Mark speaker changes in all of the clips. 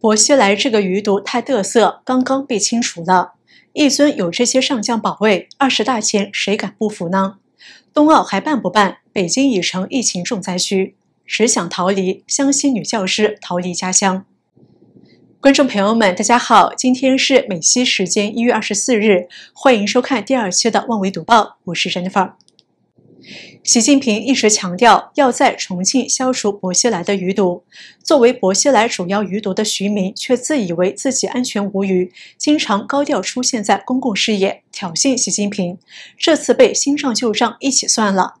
Speaker 1: 薄西来这个余毒太得瑟，刚刚被清除了。一尊有这些上将保卫，二十大前谁敢不服呢？冬奥还办不办？北京已成疫情重灾区，只想逃离。湘西女教师逃离家乡。观众朋友们，大家好，今天是美西时间一月二十四日，欢迎收看第二期的《万维读报》，我是 Jennifer。习近平一直强调要在重庆消除薄熙来的余毒，作为薄熙来主要余毒的徐明，却自以为自己安全无虞，经常高调出现在公共视野，挑衅习近平，这次被新账旧账一起算了。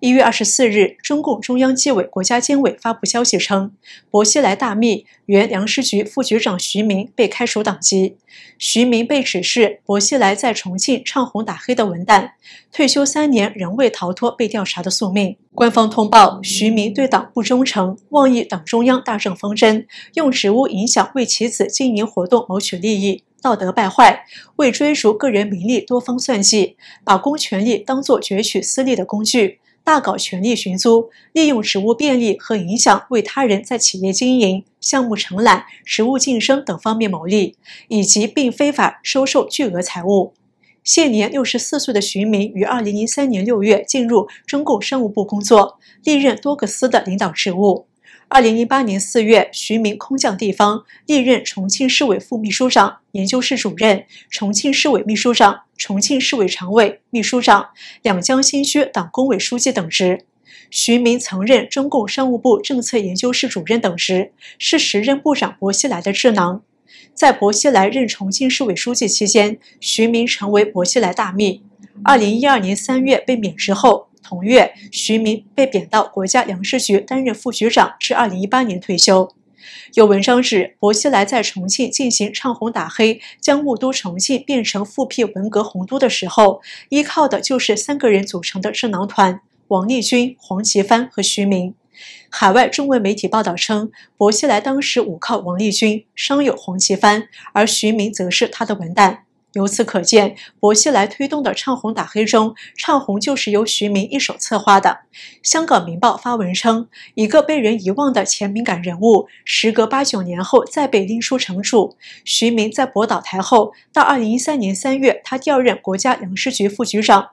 Speaker 1: 一月二十四日，中共中央纪委国家监委发布消息称，薄熙来大秘、原粮食局副局长徐明被开除党籍。徐明被指是薄熙来在重庆唱红打黑的文旦，退休三年仍未逃脱被调查的宿命。官方通报，徐明对党不忠诚，妄议党中央大政方针，用职务影响为其子经营活动谋取利益，道德败坏，为追逐个人名利多方算计，把公权力当作攫取私利的工具。大搞权力寻租，利用职务便利和影响为他人在企业经营、项目承揽、职务晋升等方面谋利，以及并非法收受巨额财物。现年六十四岁的徐明于二零零三年六月进入中共商务部工作，历任多个司的领导职务。二零零八年四月，徐明空降地方，历任重庆市委副秘书长、研究室主任、重庆市委秘书长、重庆市委常委秘书长、两江新区党工委书记等职。徐明曾任中共商务部政策研究室主任等职，是时任部长薄熙来的智囊。在薄熙来任重庆市委书记期间，徐明成为薄熙来大秘。二零一二年三月被免职后。同月，徐明被贬到国家粮食局担任副局长，至二零一八年退休。有文章指，薄熙来在重庆进行唱红打黑，将雾都重庆变成复辟文革红都的时候，依靠的就是三个人组成的智囊团：王立军、黄奇帆和徐明。海外中文媒体报道称，薄熙来当时武靠王立军，商有黄奇帆，而徐明则是他的文旦。由此可见，薄熙来推动的“唱红打黑”中，“唱红”就是由徐明一手策划的。香港《明报》发文称，一个被人遗忘的前敏感人物，时隔八九年后再被拎出惩处。徐明在博倒台后，到二零一三年三月，他调任国家粮食局副局长。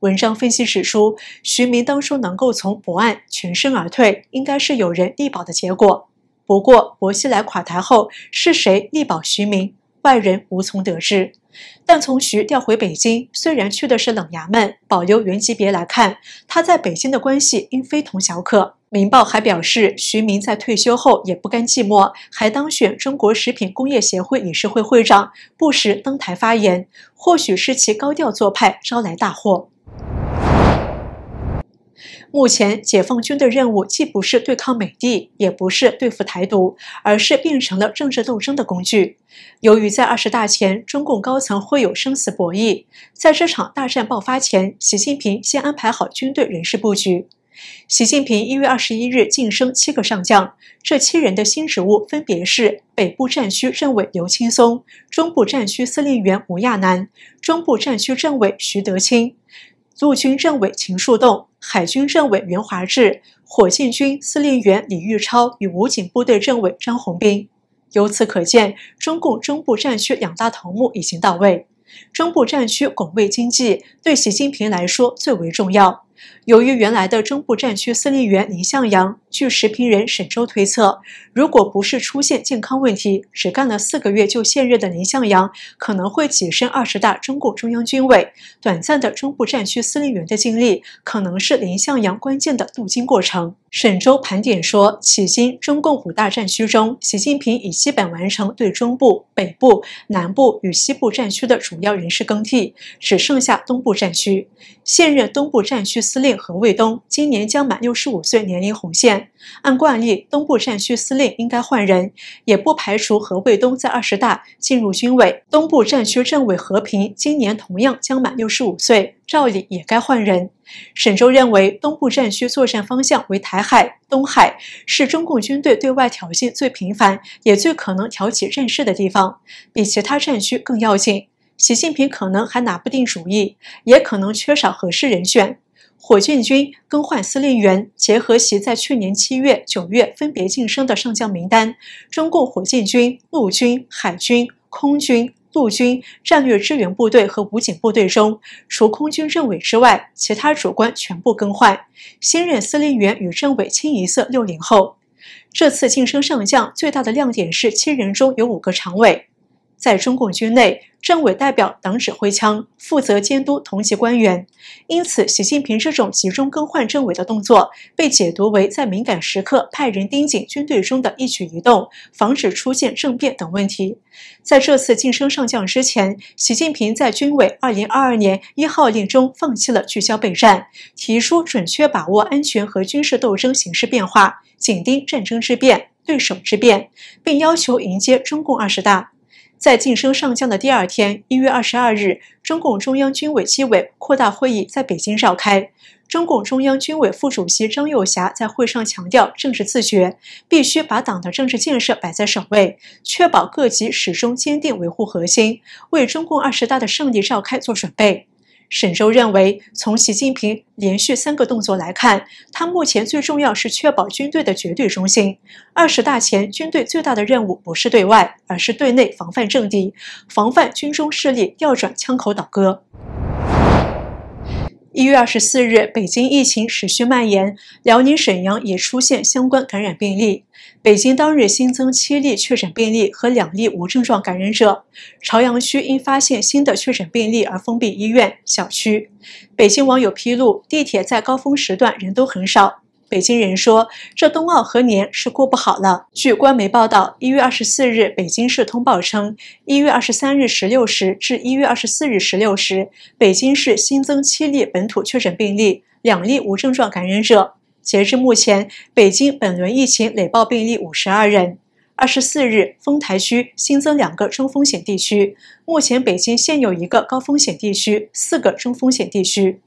Speaker 1: 文章分析指出，徐明当初能够从博案全身而退，应该是有人力保的结果。不过，薄熙来垮台后，是谁力保徐明，外人无从得知。但从徐调回北京，虽然去的是冷衙门，保留原级别来看，他在北京的关系应非同小可。《明报》还表示，徐明在退休后也不甘寂寞，还当选中国食品工业协会理事会会长，不时登台发言。或许是其高调做派招来大祸。目前，解放军的任务既不是对抗美帝，也不是对付台独，而是变成了政治斗争的工具。由于在二十大前，中共高层会有生死博弈，在这场大战爆发前，习近平先安排好军队人事布局。习近平一月二十一日晋升七个上将，这七人的新职务分别是：北部战区政委刘青松，中部战区司令员吴亚楠、中部战区政委徐德清。陆军政委秦树栋、海军政委袁华志、火箭军司令员李玉超与武警部队政委张红兵。由此可见，中共中部战区两大头目已经到位。中部战区拱卫经济，对习近平来说最为重要。由于原来的中部战区司令员林向阳，据《时评人》沈周推测，如果不是出现健康问题，只干了四个月就卸任的林向阳，可能会跻身二十大中共中央军委。短暂的中部战区司令员的经历，可能是林向阳关键的镀金过程。沈周盘点说，迄今中共五大战区中，习近平已基本完成对中部、北部、南部与西部战区的主要人事更替，只剩下东部战区，现任东部战区。司令何卫东今年将满六十五岁，年龄红线，按惯例，东部战区司令应该换人，也不排除何卫东在二十大进入军委。东部战区政委和平今年同样将满六十五岁，照理也该换人。沈周认为，东部战区作战方向为台海、东海，是中共军队对外挑衅最频繁，也最可能挑起战事的地方，比其他战区更要紧。习近平可能还拿不定主意，也可能缺少合适人选。火箭军更换司令员，结合其在去年七月、九月分别晋升的上将名单，中共火箭军、陆军、海军、空军、陆军战略支援部队和武警部队中，除空军政委之外，其他主官全部更换。新任司令员与政委清一色六零后。这次晋升上将最大的亮点是七人中有五个常委。在中共军内，政委代表党指挥枪，负责监督同级官员。因此，习近平这种集中更换政委的动作，被解读为在敏感时刻派人盯紧军队中的一举一动，防止出现政变等问题。在这次晋升上将之前，习近平在军委二零二二年一号令中放弃了聚焦备战，提出准确把握安全和军事斗争形势变化，紧盯战争之变、对手之变，并要求迎接中共二十大。在晋升上将的第二天，一月二十二日，中共中央军委纪委扩大会议在北京召开。中共中央军委副主席张幼侠在会上强调，政治自觉必须把党的政治建设摆在首位，确保各级始终坚定维护核心，为中共二十大的胜利召开做准备。沈周认为，从习近平连续三个动作来看，他目前最重要是确保军队的绝对中心。二十大前，军队最大的任务不是对外，而是对内防范政敌、防范军中势力调转枪口倒戈。一月二十四日，北京疫情持续蔓延，辽宁沈阳也出现相关感染病例。北京当日新增七例确诊病例和两例无症状感染者，朝阳区因发现新的确诊病例而封闭医院、小区。北京网友披露，地铁在高峰时段人都很少。北京人说：“这冬奥何年是过不好了？”据官媒报道，一月二十四日，北京市通报称，一月二十三日十六时至一月二十四日十六时，北京市新增七例本土确诊病例，两例无症状感染者。截至目前，北京本轮疫情累报病例五十二人。二十四日，丰台区新增两个中风险地区，目前北京现有一个高风险地区，四个中风险地区。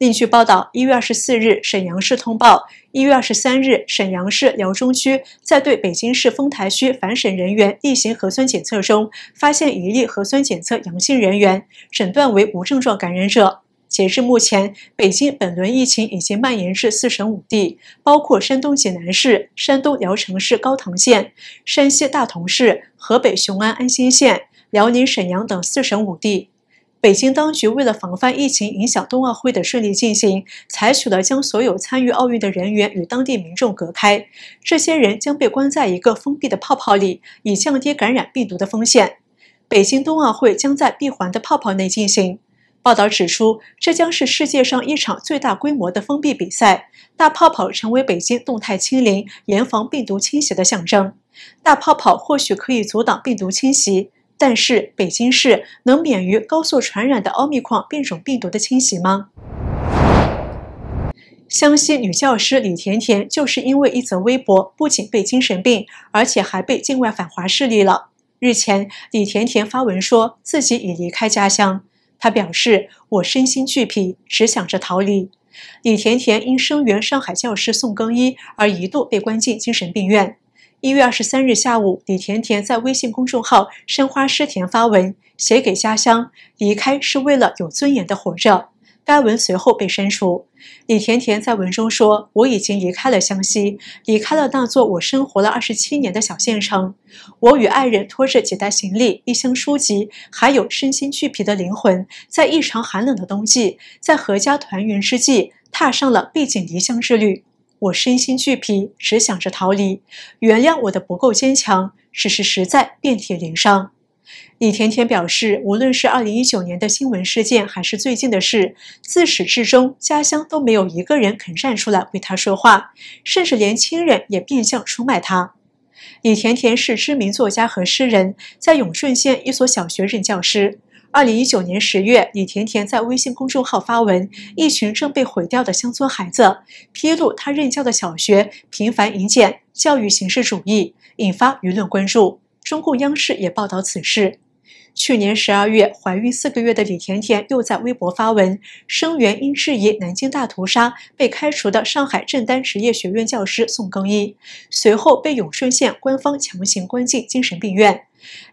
Speaker 1: 另据报道，一月二十四日，沈阳市通报，一月二十三日，沈阳市辽中区在对北京市丰台区返沈人员例行核酸检测中，发现一例核酸检测阳性人员，诊断为无症状感染者。截至目前，北京本轮疫情已经蔓延至四省五地，包括山东济南市、山东聊城市高唐县、山西大同市、河北雄安安新县、辽宁沈阳等四省五地。北京当局为了防范疫情影响冬奥会的顺利进行，采取了将所有参与奥运的人员与当地民众隔开。这些人将被关在一个封闭的泡泡里，以降低感染病毒的风险。北京冬奥会将在闭环的泡泡内进行。报道指出，这将是世界上一场最大规模的封闭比赛。大泡泡成为北京动态清零、严防病毒侵袭的象征。大泡泡或许可以阻挡病毒侵袭。但是，北京市能免于高速传染的奥密克戎变种病毒的侵袭吗？湘西女教师李甜甜就是因为一则微博，不仅被精神病，而且还被境外反华势力了。日前，李甜甜发文说，自己已离开家乡。她表示：“我身心俱疲，只想着逃离。”李甜甜因声援上海教师宋更一而一度被关进精神病院。一月二十三日下午，李甜甜在微信公众号“申花诗田”发文，写给家乡：“离开是为了有尊严的活着。”该文随后被删除。李甜甜在文中说：“我已经离开了湘西，离开了那座我生活了二十七年的小县城。我与爱人拖着几袋行李、一箱书籍，还有身心俱疲的灵魂，在异常寒冷的冬季，在阖家团圆之际，踏上了背井离乡之旅。”我身心俱疲，只想着逃离。原谅我的不够坚强，只是实在遍体鳞伤。李甜甜表示，无论是2019年的新闻事件，还是最近的事，自始至终，家乡都没有一个人肯站出来为他说话，甚至连亲人也变相出卖他。李甜甜是知名作家和诗人，在永顺县一所小学任教师。二零一九年十月，李甜甜在微信公众号发文《一群正被毁掉的乡村孩子》，披露她任教的小学频繁引检，教育形式主义，引发舆论关注。中共央视也报道此事。去年十二月，怀孕四个月的李甜甜又在微博发文，声援因质疑南京大屠杀被开除的上海震旦职业学院教师宋更一，随后被永顺县官方强行关进精神病院。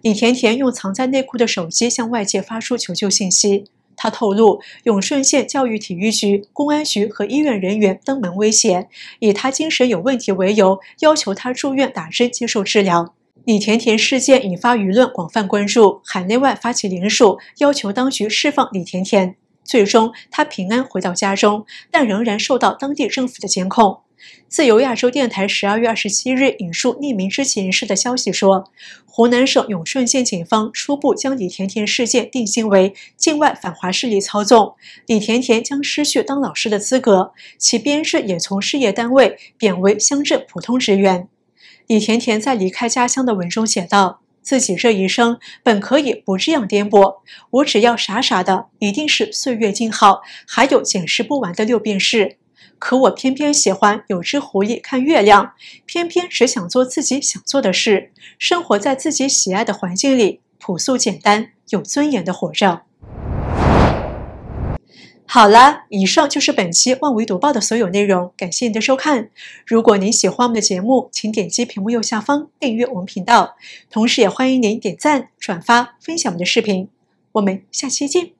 Speaker 1: 李甜甜用藏在内裤的手机向外界发出求救信息。她透露，永顺县教育体育局、公安局和医院人员登门威胁，以她精神有问题为由，要求她住院打针接受治疗。李甜甜事件引发舆论广泛关注，海内外发起联署，要求当局释放李甜甜。最终，她平安回到家中，但仍然受到当地政府的监控。自由亚洲电台十二月二十七日引述匿名知情人士的消息说，湖南省永顺县警方初步将李甜甜事件定性为境外反华势力操纵。李甜甜将失去当老师的资格，其编制也从事业单位贬为乡镇普通职员。李甜甜在离开家乡的文中写道：“自己这一生本可以不这样颠簸，我只要傻傻的，一定是岁月静好，还有解释不完的六便士。”可我偏偏喜欢有只狐狸看月亮，偏偏只想做自己想做的事，生活在自己喜爱的环境里，朴素简单，有尊严的活着。好了，以上就是本期万维读报的所有内容，感谢您的收看。如果您喜欢我们的节目，请点击屏幕右下方订阅我们频道，同时也欢迎您点赞、转发、分享我们的视频。我们下期见。